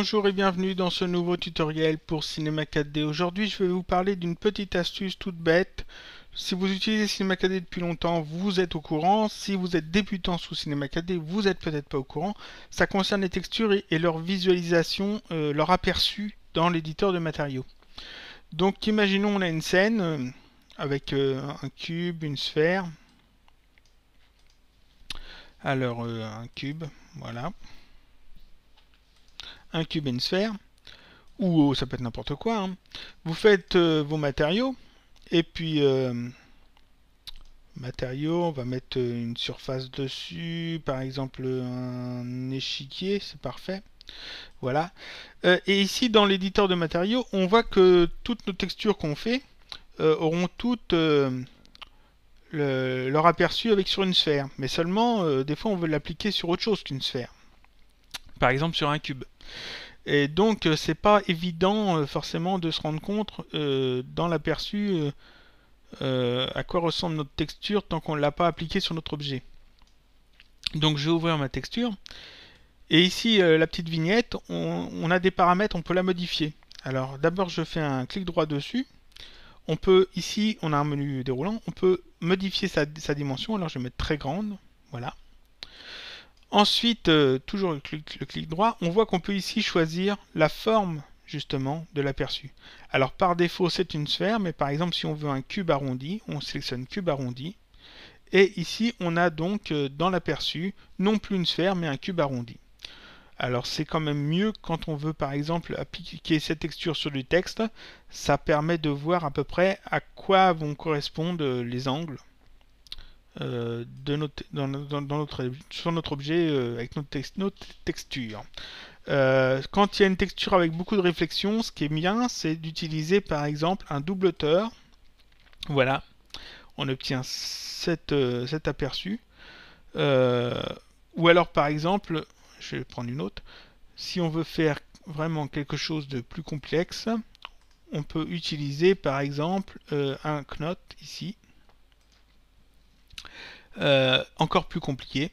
Bonjour et bienvenue dans ce nouveau tutoriel pour Cinema 4D. Aujourd'hui je vais vous parler d'une petite astuce toute bête. Si vous utilisez Cinema 4D depuis longtemps, vous êtes au courant. Si vous êtes débutant sous Cinema 4D, vous n'êtes peut-être pas au courant. Ça concerne les textures et, leur visualisation, euh, leur aperçu dans l'éditeur de matériaux. Donc imaginons on a une scène euh, avec euh, un cube, une sphère. Alors un cube, voilà un cube et une sphère, ou oh, ça peut être n'importe quoi, hein. vous faites euh, vos matériaux, et puis euh, matériaux, on va mettre euh, une surface dessus, par exemple un échiquier, c'est parfait. Voilà. et ici, dans l'éditeur de matériaux, on voit que toutes nos textures qu'on fait auront toutes leur aperçu avec sur une sphère. Mais seulement, des fois, on veut l'appliquer sur autre chose qu'une sphère. Par exemple, sur un cube. Et donc, euh, c'est pas évident euh, forcément de se rendre compte euh, dans l'aperçu à quoi ressemble notre texture tant qu'on ne l'a pas appliquée sur notre objet. Donc, je vais ouvrir ma texture. Et ici, la petite vignette, on, a des paramètres, on peut la modifier. Alors, d'abord, je fais un clic droit dessus on peut ici, on a un menu déroulant, on peut modifier sa, sa, dimension. Alors je vais mettre très grande, voilà. Ensuite, euh, toujours le clic, droit, on voit qu'on peut ici choisir la forme justement de l'aperçu. Alors par défaut c'est une sphère, mais par exemple si on veut un cube arrondi, on sélectionne cube arrondi. Et ici on a donc euh, dans l'aperçu non plus une sphère mais un cube arrondi. Alors c'est quand même mieux quand on veut par exemple appliquer cette texture sur du texte, ça permet de voir à peu près à quoi vont correspondre euh, les angles. Euh, de sur notre objet euh, avec notre, notre texture. Euh, quand il y a une texture avec beaucoup de réflexion, ce qui est bien, c'est d'utiliser par exemple un double teur. Voilà, on obtient cet aperçu. ou alors par exemple, je vais prendre une autre, si on veut faire vraiment quelque chose de plus complexe, on peut utiliser par exemple un knot ici. Euh, encore plus compliqué.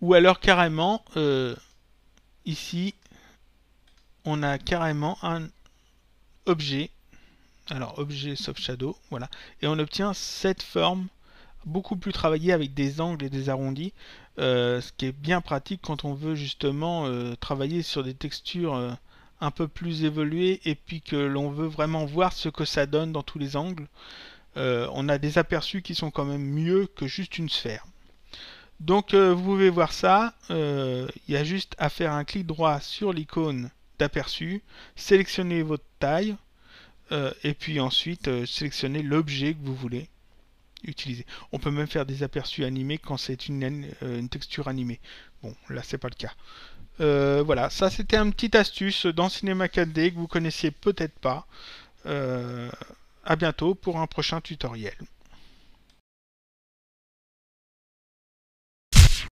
Ou alors carrément, euh, ici, on a carrément un objet. Alors, objet soft shadow, voilà. Et on obtient cette forme beaucoup plus travaillée avec des angles et des arrondis. Euh, ce qui est bien pratique quand on veut justement travailler sur des textures un peu plus évoluées et puis que l'on veut vraiment voir ce que ça donne dans tous les angles. Euh, on a des aperçus qui sont quand même mieux que juste une sphère. Donc euh, vous pouvez voir ça, euh, il y a juste à faire un clic droit sur l'icône d'aperçu, sélectionner votre taille, et puis ensuite sélectionner l'objet que vous voulez utiliser. On peut même faire des aperçus animés quand c'est une, texture animée. Bon, là c'est pas le cas. voilà, ça c'était un petit astuce dans Cinema 4D que vous connaissiez peut-être pas à bientôt pour un prochain tutoriel.